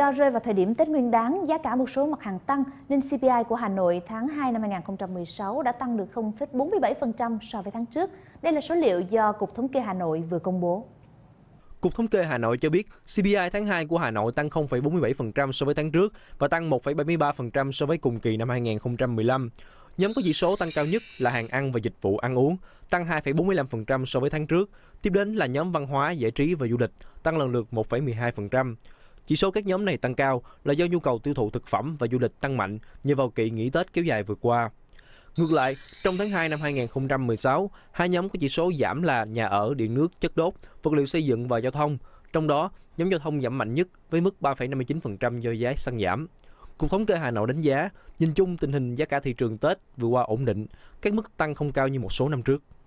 Do rơi vào thời điểm Tết Nguyên đán, giá cả một số mặt hàng tăng nên CPI của Hà Nội tháng 2 năm 2016 đã tăng được 0,47% so với tháng trước. Đây là số liệu do Cục Thống kê Hà Nội vừa công bố. Cục Thống kê Hà Nội cho biết CPI tháng 2 của Hà Nội tăng 0,47% so với tháng trước và tăng 1,73% so với cùng kỳ năm 2015. Nhóm có chỉ số tăng cao nhất là hàng ăn và dịch vụ ăn uống, tăng 2,45% so với tháng trước. Tiếp đến là nhóm văn hóa, giải trí và du lịch, tăng lần lượt 1,12%. Chỉ số các nhóm này tăng cao là do nhu cầu tiêu thụ thực phẩm và du lịch tăng mạnh nhờ vào kỳ nghỉ Tết kéo dài vừa qua. Ngược lại, trong tháng 2 năm 2016, hai nhóm có chỉ số giảm là nhà ở, điện nước, chất đốt, vật liệu xây dựng và giao thông. Trong đó, nhóm giao thông giảm mạnh nhất với mức 3,59% do giá xăng giảm. Cục thống kê Hà Nội đánh giá, nhìn chung tình hình giá cả thị trường Tết vừa qua ổn định, các mức tăng không cao như một số năm trước.